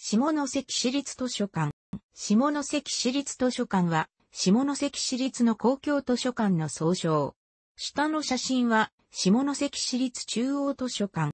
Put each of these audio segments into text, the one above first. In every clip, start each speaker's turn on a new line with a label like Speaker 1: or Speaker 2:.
Speaker 1: 下関市立図書館。下関市立図書館は、下関市立の公共図書館の総称。下の写真は、下関市立中央図書館。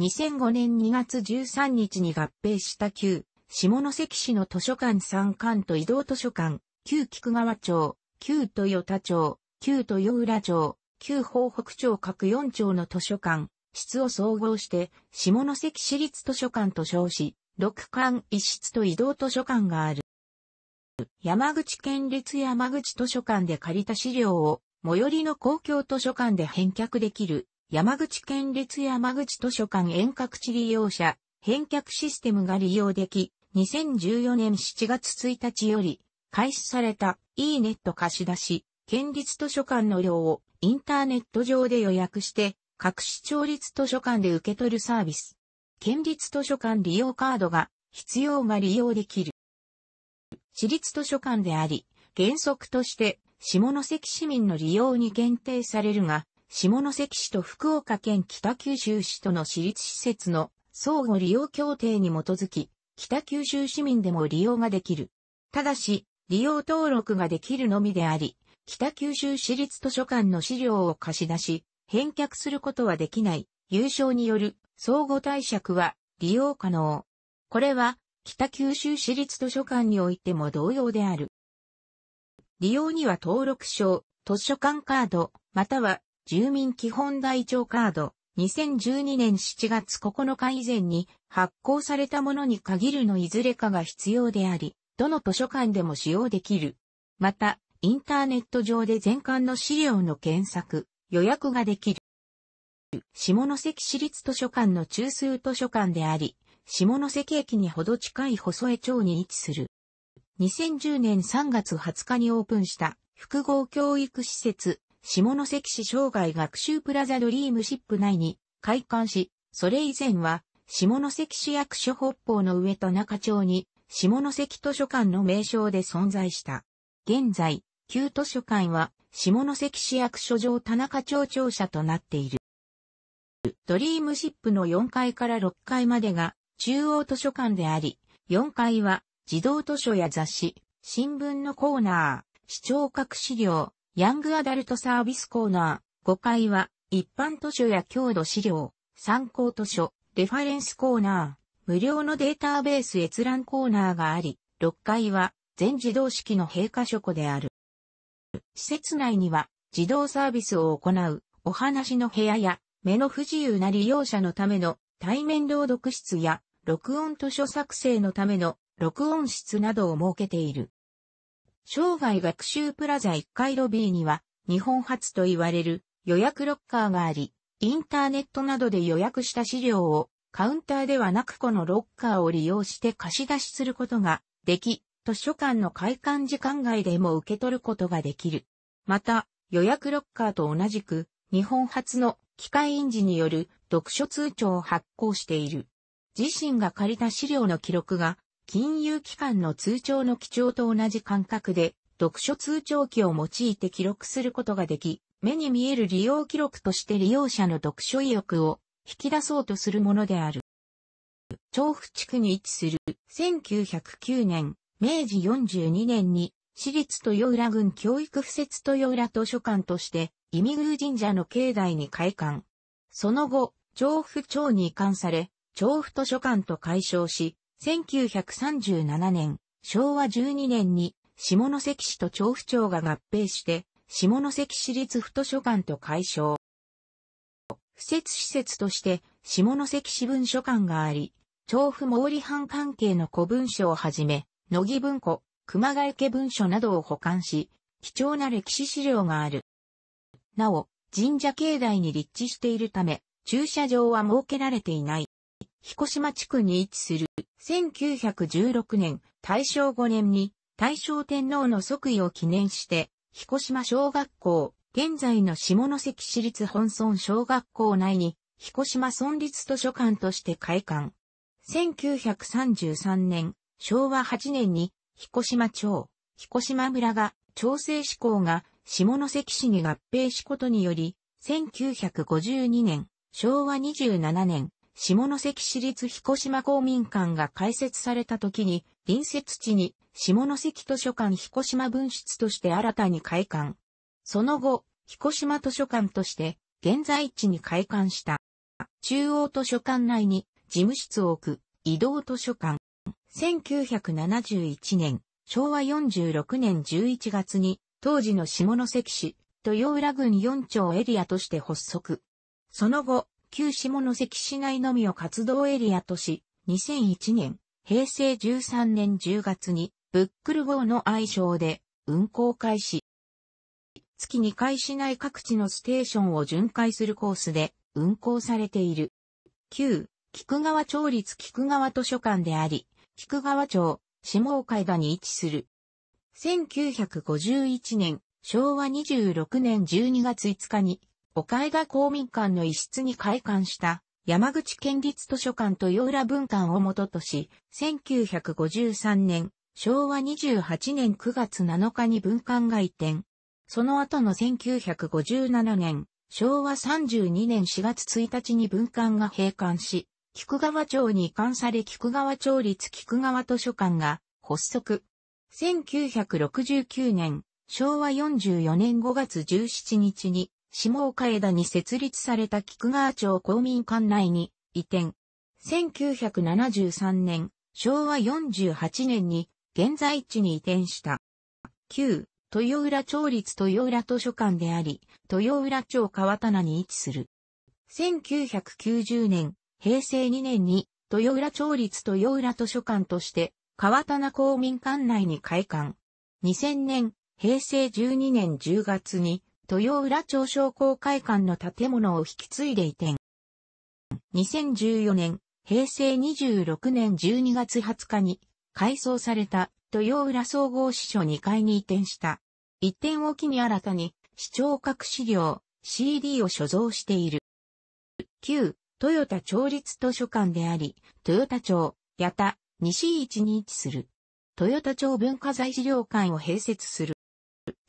Speaker 1: 2005年2月13日に合併した旧、下関市の図書館三館と移動図書館、旧菊川町、旧豊田町、旧豊浦町、旧豊北町各4町の図書館、室を総合して、下関市立図書館と称し、六館一室と移動図書館がある。山口県立山口図書館で借りた資料を、最寄りの公共図書館で返却できる、山口県立山口図書館遠隔地利用者、返却システムが利用でき、2014年7月1日より、開始された e ネット貸し出し、県立図書館の量をインターネット上で予約して、各市町立図書館で受け取るサービス。県立図書館利用カードが必要が利用できる。私立図書館であり、原則として下関市民の利用に限定されるが、下関市と福岡県北九州市との私立施設の相互利用協定に基づき、北九州市民でも利用ができる。ただし、利用登録ができるのみであり、北九州市立図書館の資料を貸し出し、返却することはできない、有償による相互貸借は利用可能。これは北九州市立図書館においても同様である。利用には登録証、図書館カード、または住民基本台帳カード、2012年7月9日以前に発行されたものに限るのいずれかが必要であり、どの図書館でも使用できる。また、インターネット上で全館の資料の検索、予約ができる。下関市立図書館の中枢図書館であり、下関駅にほど近い細江町に位置する。2010年3月20日にオープンした複合教育施設、下関市生涯学習プラザドリームシップ内に開館し、それ以前は下関市役所北方の上と中町に下関図書館の名称で存在した。現在、旧図書館は下関市役所上田中町庁舎となっている。ドリームシップの4階から6階までが中央図書館であり、4階は児童図書や雑誌、新聞のコーナー、視聴覚資料、ヤングアダルトサービスコーナー、5階は一般図書や郷土資料、参考図書、レファレンスコーナー、無料のデータベース閲覧コーナーがあり、6階は全自動式の閉課書庫である。施設内には児童サービスを行うお話の部屋や目の不自由な利用者のための対面朗読室や録音図書作成のための録音室などを設けている。生涯学習プラザ1階ロビーには日本初と言われる予約ロッカーがあり、インターネットなどで予約した資料をカウンターではなくこのロッカーを利用して貸し出しすることができ、図書館の開館時間外でも受け取ることができる。また、予約ロッカーと同じく日本初の機械院字による読書通帳を発行している。自身が借りた資料の記録が、金融機関の通帳の記帳と同じ感覚で、読書通帳機を用いて記録することができ、目に見える利用記録として利用者の読書意欲を引き出そうとするものである。調布地区に位置する1909年、明治42年に市立豊浦郡教育施設豊浦図書館として、伊見宮神社の境内に開館。その後、調布町に移管され、調布図書館と解消し、1937年、昭和12年に、下関市と調布町が合併して、下関市立府図書館と解消。不設施設として、下関市文書館があり、調布毛利藩関係の古文書をはじめ、野木文庫、熊谷家文書などを保管し、貴重な歴史資料がある。なお、神社境内に立地しているため、駐車場は設けられていない。彦島地区に位置する1916年、大正5年に大正天皇の即位を記念して、彦島小学校、現在の下関市立本村小学校内に、彦島村立図書館として開館。1933年、昭和8年に彦島町、彦島村が、調整志向が、下関市に合併しことにより、1952年、昭和27年、下関市立彦島公民館が開設された時に、隣接地に、下関図書館彦島分室として新たに開館。その後、彦島図書館として、現在地に開館した。中央図書館内に、事務室を置く、移動図書館、1971年、昭和46年11月に、当時の下関市、豊浦郡4町エリアとして発足。その後、旧下関市内のみを活動エリアとし、2001年、平成13年10月に、ブックル号の愛称で、運行開始。月2回市内各地のステーションを巡回するコースで、運行されている。旧、菊川町立菊川図書館であり、菊川町、下岡田に位置する。1951年、昭和26年12月5日に、岡田公民館の一室に開館した山口県立図書館と洋浦文館を元とし、1953年、昭和28年9月7日に文館が移転。その後の1957年、昭和32年4月1日に文館が閉館し、菊川町に移管され菊川町立菊川図書館が発足。1969年、昭和44年5月17日に、下岡枝に設立された菊川町公民館内に移転。1973年、昭和48年に現在地に移転した。旧、豊浦町立豊浦図書館であり、豊浦町川棚に位置する。1990年、平成2年に豊浦町立豊浦図書館として川棚公民館内に開館。2000年、平成12年10月に豊浦町商工会館の建物を引き継いで移転。2014年、平成26年12月20日に改装された豊浦総合支所2階に移転した。移転を機に新たに視聴覚資料 CD を所蔵している。旧豊田町立図書館であり、豊田町、八田、西市に位置する。豊田町文化財資料館を併設する。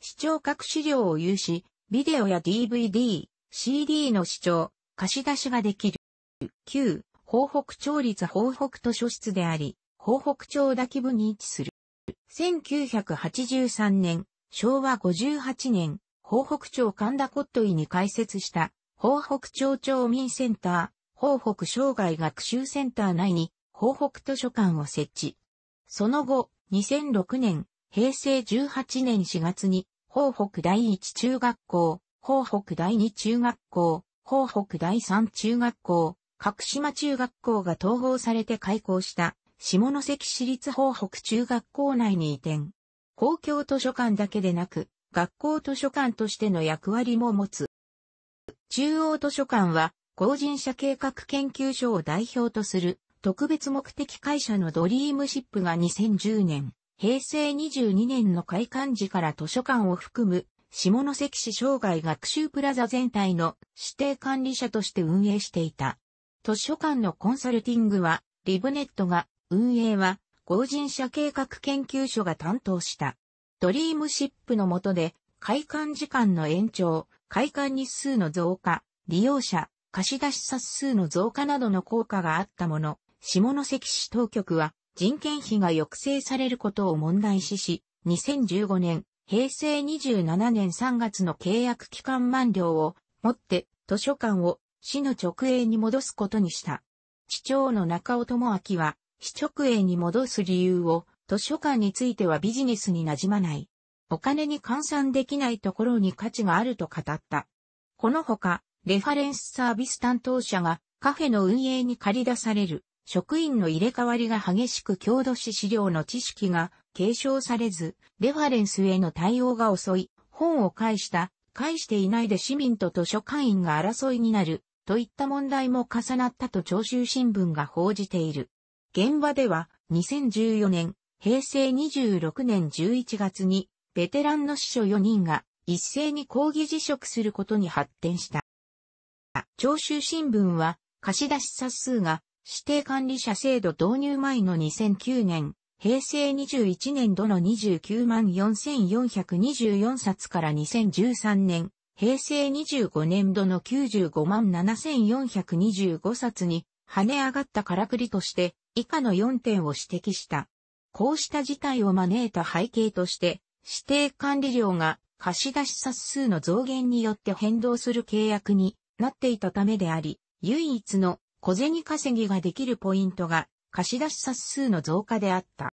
Speaker 1: 視聴覚資料を有し、ビデオや DVD、CD の視聴、貸し出しができる。旧、豊北町立豊北図書室であり、豊北町滝部に位置する。1983年、昭和58年、豊北町神田骨董に開設した、豊北町町民センター、報北生涯学習センター内に、報北図書館を設置。その後、2006年、平成18年4月に、報北第一中学校、報北第二中学校、報北第三中学校、角島中学校が統合されて開校した、下関市立報北中学校内に移転。公共図書館だけでなく、学校図書館としての役割も持つ。中央図書館は、工人社計画研究所を代表とする特別目的会社のドリームシップが2010年、平成22年の開館時から図書館を含む下関市生涯学習プラザ全体の指定管理者として運営していた。図書館のコンサルティングはリブネットが、運営は合人社計画研究所が担当した。ドリームシップの下で開館時間の延長、開館日数の増加、利用者、貸出し冊数の増加などの効果があったもの、下関市当局は人件費が抑制されることを問題視し、2015年、平成27年3月の契約期間満了をもって図書館を市の直営に戻すことにした。市長の中尾智明は市直営に戻す理由を図書館についてはビジネスになじまない。お金に換算できないところに価値があると語った。このほか、レファレンスサービス担当者がカフェの運営に借り出される職員の入れ替わりが激しく郷土史資料の知識が継承されず、レファレンスへの対応が遅い、本を返した、返していないで市民と図書館員が争いになる、といった問題も重なったと長州新聞が報じている。現場では2014年、平成26年11月にベテランの司書4人が一斉に抗議辞職することに発展した。長州新聞は、貸出冊数が指定管理者制度導入前の2009年、平成21年度の29万4424冊から2013年、平成25年度の95万7425冊に跳ね上がったからくりとして以下の4点を指摘した。こうした事態を招いた背景として、指定管理料が貸出冊数の増減によって変動する契約になっていたためであり、唯一の小銭稼ぎができるポイントが貸し出し冊数の増加であった。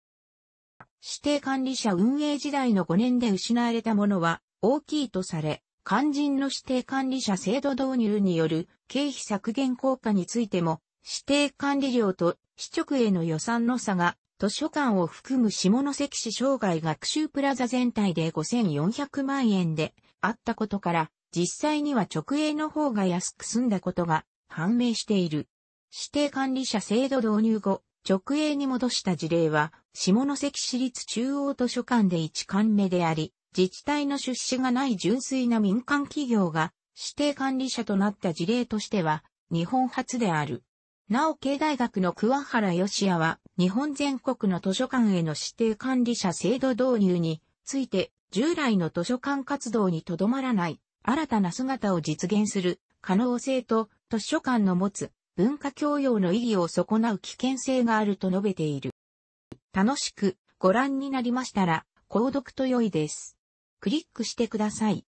Speaker 1: 指定管理者運営時代の5年で失われたものは大きいとされ、肝心の指定管理者制度導入による経費削減効果についても、指定管理料と市直への予算の差が図書館を含む下関市生涯学習プラザ全体で5400万円であったことから、実際には直営の方が安く済んだことが判明している。指定管理者制度導入後、直営に戻した事例は、下関市立中央図書館で1巻目であり、自治体の出資がない純粋な民間企業が指定管理者となった事例としては、日本初である。なお、経大学の桑原義也は、日本全国の図書館への指定管理者制度導入について、従来の図書館活動にとどまらない新たな姿を実現する可能性と図書館の持つ文化教養の意義を損なう危険性があると述べている。楽しくご覧になりましたら、購読と良いです。クリックしてください。